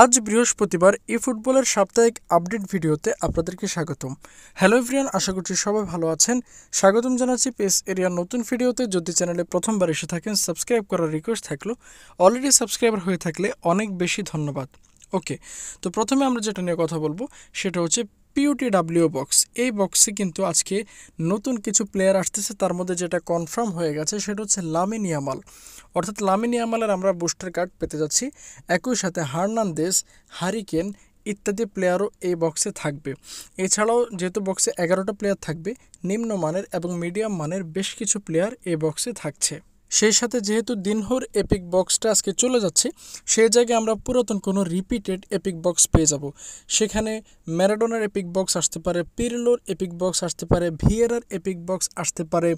আজ বৃহস্পতিবার ই ফুটবলের সাপ্তাহিক আপডেট ভিডিওতে আপনাদেরকে স্বাগতম হ্যালো এভরিয়ান আশা করছি সবাই ভালো আছেন স্বাগতম জানাচ্ছি পেস এরিয়ার নতুন ভিডিওতে যদি চ্যানেলে প্রথমবার এসে থাকেন সাবস্ক্রাইব করার রিকোয়েস্ট থাকলো অলরেডি সাবস্ক্রাইবার হয়ে থাকলে অনেক বেশি ধন্যবাদ ওকে তো প্রথমে আমরা যেটা নিয়ে কথা বলবো সেটা হচ্ছে ডাব্লিউ বক্স এই বক্সে কিন্তু আজকে নতুন কিছু প্লেয়ার আসতেছে তার মধ্যে যেটা কনফার্ম হয়ে গেছে সেটা হচ্ছে লামিন ইয়ামাল অর্থাৎ লামিন ইয়ামালের আমরা বুস্টার কার্ড পেতে যাচ্ছি একই সাথে হার্নান্দেস হারিকেন ইত্যাদি প্লেয়ারও এই বক্সে থাকবে এছাড়াও যেহেতু বক্সে এগারোটা প্লেয়ার থাকবে নিম্নমানের এবং মিডিয়াম মানের বেশ কিছু প্লেয়ার এই বক্সে থাকছে সেই সাথে যেহেতু দিনহর এপিক বক্সটা আজকে চলে যাচ্ছে সেই জায়গায় আমরা পুরাতন কোনো রিপিটেড এপিক বক্স পেয়ে যাব সেখানে ম্যারাডোনার এপিক বক্স আসতে পারে পিরলোর এপিক বক্স আসতে পারে ভিয়েরার এপিক বক্স আসতে পারে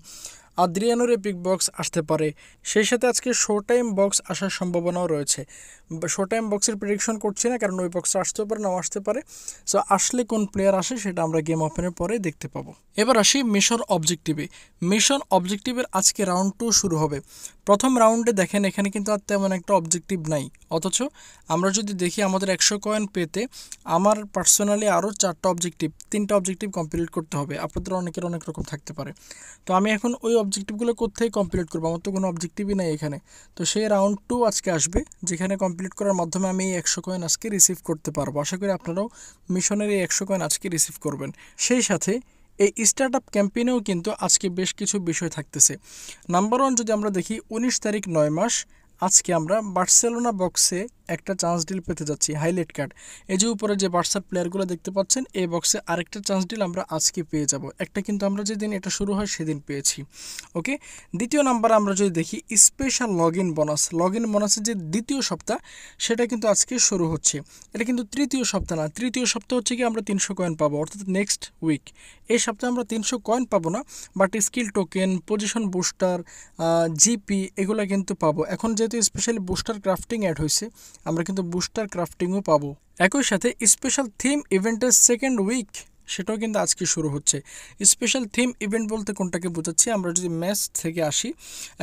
আদ্রিয়ানোর এপিক পিক বক্স আসতে পারে সেই সাথে আজকে শো টাইম বক্স আসার সম্ভাবনাও রয়েছে শো টাইম বক্সের প্রেডিকশন করছি না কারণ ওই বক্সটা আসতেও পারে নাও আসতে পারে সো আসলে কোন প্লেয়ার আসে সেটা আমরা গেম ওপেনের পরে দেখতে পাবো এবার আসি মিশন অবজেক্টিভে মিশন অবজেক্টিভের আজকে রাউন্ড টু শুরু হবে প্রথম রাউন্ডে দেখেন এখানে কিন্তু আর তেমন একটা অবজেক্টিভ নাই অথচ আমরা যদি দেখি আমাদের একশো কয়েন পেতে আমার পার্সোনালি আরও চারটা অবজেক্টিভ তিনটা অবজেক্টিভ কমপ্লিট করতে হবে আপনাদের অনেকের অনেক রকম থাকতে পারে তো আমি এখন ওই অবজেক্টিভগুলো কোথায় কমপ্লিট করবো আমার তো কোনো অবজেক্টিভই নাই এখানে তো সেই রাউন্ড টু আজকে আসবে যেখানে কমপ্লিট করার মাধ্যমে আমি এই একশো কয়েন আজকে রিসিভ করতে পারবো আশা করি আপনারাও মিশনের এই একশো কয়েন আজকে রিসিভ করবেন সেই সাথে এই স্টার্ট আপ ক্যাম্পেইনেও কিন্তু আজকে বেশ কিছু বিষয় থাকতেছে নাম্বার ওয়ান যদি আমরা দেখি উনিশ তারিখ নয় মাস আজকে আমরা বার্সেলোনা বক্সে একটা চান্স ডিল পেতে যাচ্ছি হাইলাইট কার্ড এই যে উপরে যে বার্সার প্লেয়ারগুলো দেখতে পাচ্ছেন এই বক্সে আরেকটা চান্স ডিল আমরা আজকে পেয়ে যাব একটা কিন্তু আমরা যেদিন এটা শুরু হয় সেদিন পেয়েছি ওকে দ্বিতীয় নাম্বার আমরা যদি দেখি special log in bonus log in বোনাসের যে দ্বিতীয় সপ্তাহ সেটা কিন্তু আজকে শুরু হচ্ছে এটা কিন্তু তৃতীয় সপ্তাহ না তৃতীয় সপ্তাহ হচ্ছে কি আমরা তিনশো কয়েন পাবো অর্থাৎ নেক্সট উইক এই সপ্তাহে আমরা তিনশো কয়েন পাবো না but skill token position booster GP এগুলো কিন্তু পাবো এখন যেহেতু স্পেশালি বুস্টার ক্রাফটিং এড হইছে আমরা কিন্তু বুস্টার ক্রাফটিং ও পাবো একই সাথে স্পেশাল থিম ইভেন্ট এর সেকেন্ড উইক সেটাও কিন্তু আজকে শুরু হচ্ছে স্পেশাল থিম ইভেন্ট বলতে কোনটাকে বোঝাচ্ছি আমরা যদি ম্যাচ থেকে আসি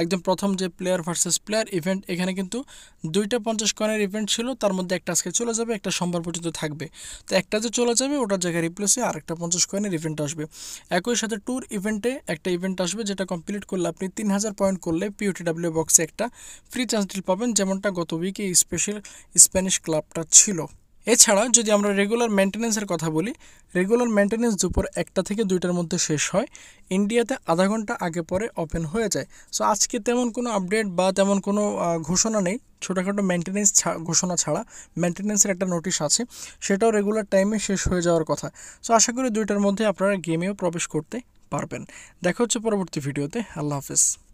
একদম প্রথম যে প্লেয়ার ভার্সেস প্লেয়ার ইভেন্ট এখানে কিন্তু দুইটা পঞ্চাশ কয়েনের ইভেন্ট ছিল তার মধ্যে একটা আজকে চলে যাবে একটা সোমবার পর্যন্ত থাকবে তো একটা যে চলে যাবে ওটার জায়গায় রিপ্লেসে আর একটা পঞ্চাশ কয়েনের ইভেন্ট আসবে একই সাথে ট্যুর ইভেন্টে একটা ইভেন্ট আসবে যেটা কমপ্লিট করলে আপনি তিন হাজার পয়েন্ট করলে পিওটিডাব্লিউ বক্সে একটা ফ্রি চান্স ডিল পাবেন যেমনটা গত উইকে স্পেশাল স্প্যানিশ ক্লাবটা ছিল এছাড়া যদি আমরা রেগুলার মেনটেন্সের কথা বলি রেগুলার মেনটেন্স দুপুর একটা থেকে দুইটার মধ্যে শেষ হয় ইন্ডিয়াতে আধা ঘন্টা আগে পরে ওপেন হয়ে যায় সো আজকে তেমন কোনো আপডেট বা তেমন কোনো ঘোষণা নেই ছোটোখাটো মেনটেন্যান্স ঘোষণা ছাড়া মেনটেন্সের একটা নোটিশ আছে সেটাও রেগুলার টাইমে শেষ হয়ে যাওয়ার কথা সো আশা করি দুইটার মধ্যে আপনারা গেমেও প্রবেশ করতে পারবেন দেখা হচ্ছে পরবর্তী ভিডিওতে আল্লাহ হাফেজ